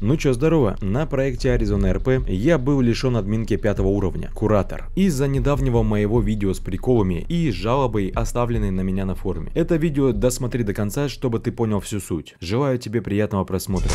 Ну чё, здорово, на проекте Arizona RP я был лишен админки пятого уровня, куратор, из-за недавнего моего видео с приколами и жалобой, оставленной на меня на форуме. Это видео досмотри до конца, чтобы ты понял всю суть. Желаю тебе приятного просмотра.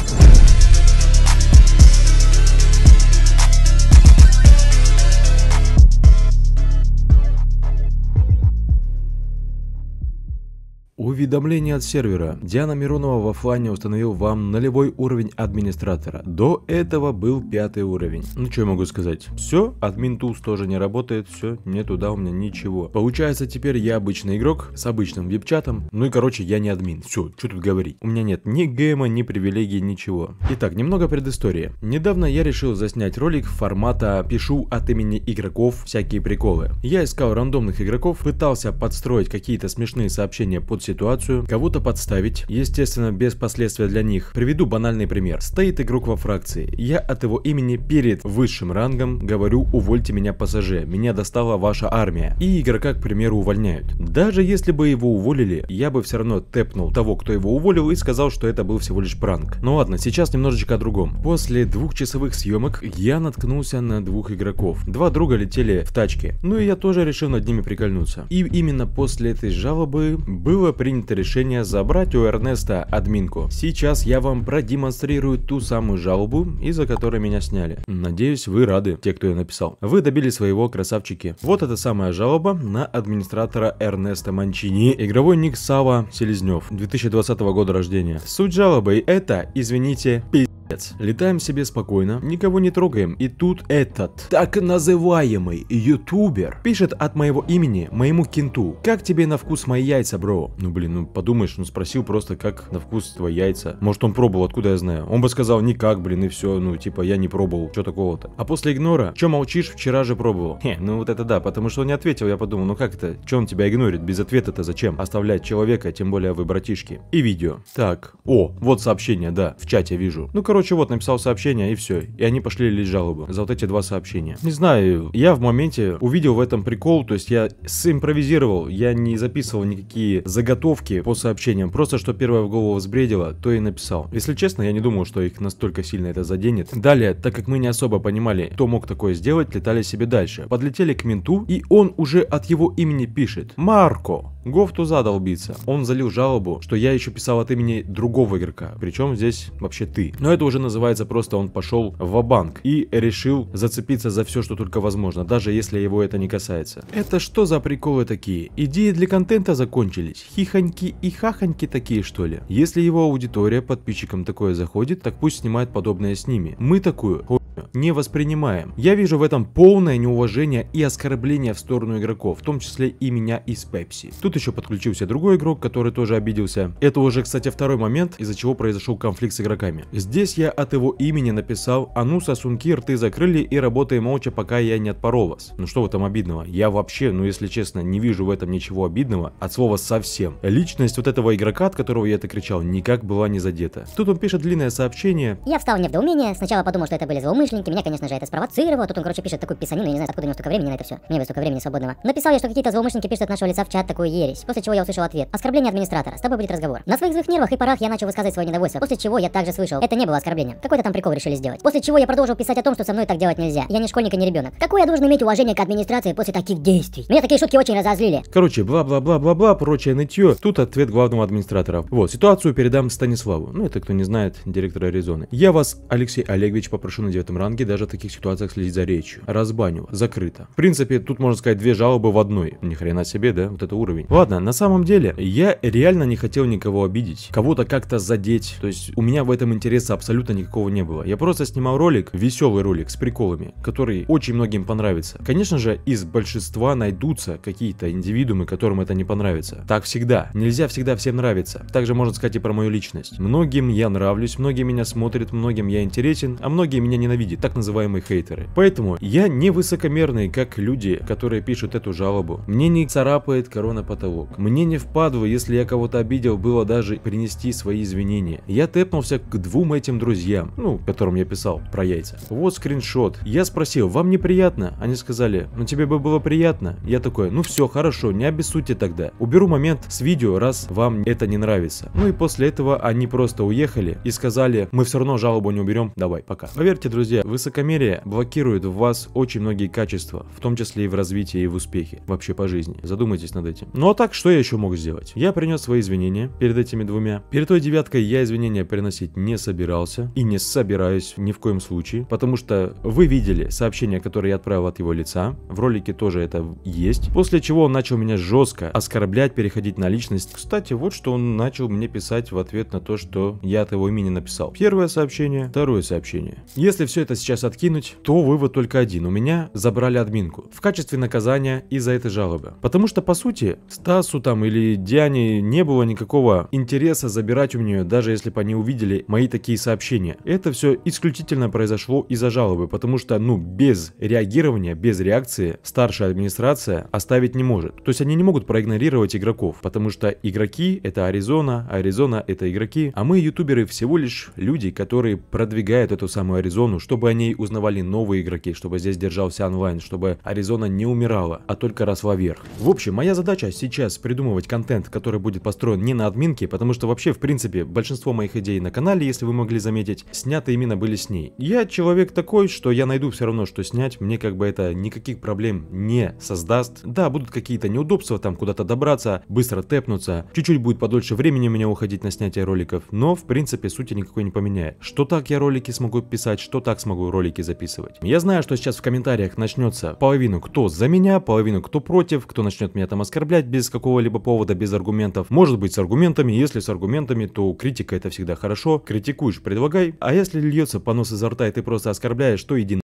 Уведомление от сервера. Диана Миронова в офлайне установил вам нулевой уровень администратора. До этого был пятый уровень. Ну что я могу сказать? Все, админ туз тоже не работает, все, нет туда у меня ничего. Получается теперь я обычный игрок с обычным веб-чатом. Ну и короче, я не админ. Все, что тут говорить? У меня нет ни гейма, ни привилегий, ничего. Итак, немного предыстории. Недавно я решил заснять ролик формата «Пишу от имени игроков всякие приколы». Я искал рандомных игроков, пытался подстроить какие-то смешные сообщения под ситуацию, кого-то подставить, естественно, без последствий для них. Приведу банальный пример. Стоит игрок во фракции. Я от его имени перед высшим рангом говорю «Увольте меня пассаже, меня достала ваша армия». И игрока, к примеру, увольняют. Даже если бы его уволили, я бы все равно тэпнул того, кто его уволил и сказал, что это был всего лишь пранк. Ну ладно, сейчас немножечко о другом. После двухчасовых съемок я наткнулся на двух игроков. Два друга летели в тачке. Ну и я тоже решил над ними прикольнуться. И именно после этой жалобы было принято решение забрать у Эрнеста админку. Сейчас я вам продемонстрирую ту самую жалобу, из-за которой меня сняли. Надеюсь, вы рады, те, кто ее написал. Вы добили своего, красавчики. Вот эта самая жалоба на администратора Эрнеста Манчини, игровой ник Сава Селезнев, 2020 года рождения. Суть жалобы это, извините, пиздец капец. Летаем себе спокойно, никого не трогаем. И тут этот, так называемый ютубер, пишет от моего имени моему кенту. Как тебе на вкус мои яйца, бро? Ну блин, ну подумаешь, ну спросил просто, как на вкус твои яйца. Может он пробовал, откуда я знаю? Он бы сказал, никак, блин, и все, ну типа я не пробовал, что такого-то. А после игнора, че молчишь, вчера же пробовал. Хе, ну вот это да, потому что он не ответил, я подумал, ну как это, че он тебя игнорит, без ответа-то зачем? Оставлять человека, тем более вы братишки. И видео. Так, о, вот сообщение, да, в чате вижу. Ну короче, Короче, вот, написал сообщение, и все. И они пошли лить жалобы за вот эти два сообщения. Не знаю, я в моменте увидел в этом прикол, то есть я симпровизировал, я не записывал никакие заготовки по сообщениям, просто что первое в голову взбредило, то и написал. Если честно, я не думал, что их настолько сильно это заденет. Далее, так как мы не особо понимали, кто мог такое сделать, летали себе дальше. Подлетели к менту, и он уже от его имени пишет. Марко, Гофту задал биться. Он залил жалобу, что я еще писал от имени другого игрока. Причем здесь вообще ты. Но это уже уже называется просто он пошел в банк и решил зацепиться за все, что только возможно, даже если его это не касается. Это что за приколы такие? Идеи для контента закончились. Хихоньки и хахоньки такие что ли? Если его аудитория подписчикам такое заходит, так пусть снимает подобное с ними. Мы такую не воспринимаем. Я вижу в этом полное неуважение и оскорбление в сторону игроков, в том числе и меня из Пепси. Тут еще подключился другой игрок, который тоже обиделся. Это уже, кстати, второй момент, из-за чего произошел конфликт с игроками. Здесь я от его имени написал «А ну, сосунки, рты закрыли и работай молча, пока я не отпорол вас». Ну что в этом обидного? Я вообще, ну если честно, не вижу в этом ничего обидного, от слова совсем. Личность вот этого игрока, от которого я это кричал, никак была не задета. Тут он пишет длинное сообщение. Я встал в недоумение, сначала подумал, что это были злоумышленники, девчонки. Меня, конечно же, это спровоцировало. Тут он, короче, пишет такую писанину. Я не знаю, откуда у него столько времени на это все. У меня столько времени свободного. Написал я, что какие-то злоумышленники пишут от нашего лица в чат такую ересь. После чего я услышал ответ. Оскорбление администратора. С тобой будет разговор. На своих злых нервах и порах я начал высказывать свое недовольство. После чего я также слышал. Это не было оскорблением. Какой-то там прикол решили сделать. После чего я продолжил писать о том, что со мной так делать нельзя. Я не школьник и не ребенок. Какое я должен иметь уважение к администрации после таких действий? Меня такие шутки очень разозлили. Короче, бла-бла-бла-бла-бла, прочее нытье. Тут ответ главного администратора. Вот, ситуацию передам Станиславу. Ну, это кто не знает, директора Аризоны. Я вас, Алексей Олегович, попрошу на девятом ранге банки даже в таких ситуациях следить за речью. Разбанива. Закрыто. В принципе, тут можно сказать две жалобы в одной. Ни хрена себе, да? Вот это уровень. Ладно, на самом деле, я реально не хотел никого обидеть. Кого-то как-то задеть. То есть у меня в этом интереса абсолютно никакого не было. Я просто снимал ролик, веселый ролик с приколами, который очень многим понравится. Конечно же, из большинства найдутся какие-то индивидуумы, которым это не понравится. Так всегда. Нельзя всегда всем нравиться. Также можно сказать и про мою личность. Многим я нравлюсь, многие меня смотрят, многим я интересен, а многие меня ненавидят так называемые хейтеры. Поэтому я не высокомерный, как люди, которые пишут эту жалобу. Мне не царапает корона потолок. Мне не впадло, если я кого-то обидел, было даже принести свои извинения. Я тэпнулся к двум этим друзьям, ну, которым я писал про яйца. Вот скриншот. Я спросил, вам неприятно? Они сказали, ну тебе бы было приятно. Я такой, ну все, хорошо, не обессудьте тогда. Уберу момент с видео, раз вам это не нравится. Ну и после этого они просто уехали и сказали, мы все равно жалобу не уберем, давай, пока. Поверьте, друзья, Высокомерие блокирует в вас очень многие качества, в том числе и в развитии и в успехе, вообще по жизни. Задумайтесь над этим. Ну а так, что я еще мог сделать? Я принес свои извинения перед этими двумя. Перед той девяткой я извинения приносить не собирался и не собираюсь ни в коем случае, потому что вы видели сообщение, которое я отправил от его лица. В ролике тоже это есть. После чего он начал меня жестко оскорблять, переходить на личность. Кстати, вот что он начал мне писать в ответ на то, что я от его имени написал. Первое сообщение, второе сообщение. Если все это это сейчас откинуть, то вывод только один. У меня забрали админку в качестве наказания из-за этой жалобы. Потому что, по сути, Стасу там или Диане не было никакого интереса забирать у нее, даже если бы они увидели мои такие сообщения. Это все исключительно произошло из-за жалобы, потому что, ну, без реагирования, без реакции старшая администрация оставить не может. То есть они не могут проигнорировать игроков, потому что игроки это Аризона, Аризона это игроки, а мы, ютуберы, всего лишь люди, которые продвигают эту самую Аризону, чтобы чтобы о ней узнавали новые игроки, чтобы здесь держался онлайн, чтобы Аризона не умирала, а только росла вверх. В общем, моя задача сейчас придумывать контент, который будет построен не на админке, потому что вообще, в принципе, большинство моих идей на канале, если вы могли заметить, сняты именно были с ней. Я человек такой, что я найду все равно, что снять, мне как бы это никаких проблем не создаст. Да, будут какие-то неудобства, там куда-то добраться, быстро тэпнуться, чуть-чуть будет подольше времени у меня уходить на снятие роликов, но в принципе сути никакой не поменяет. Что так я ролики смогу писать, что так смогу смогу ролики записывать. Я знаю, что сейчас в комментариях начнется половину кто за меня, половину кто против, кто начнет меня там оскорблять без какого-либо повода, без аргументов. Может быть с аргументами, если с аргументами, то критика это всегда хорошо, критикуешь, предлагай. А если льется понос изо рта и ты просто оскорбляешь, то иди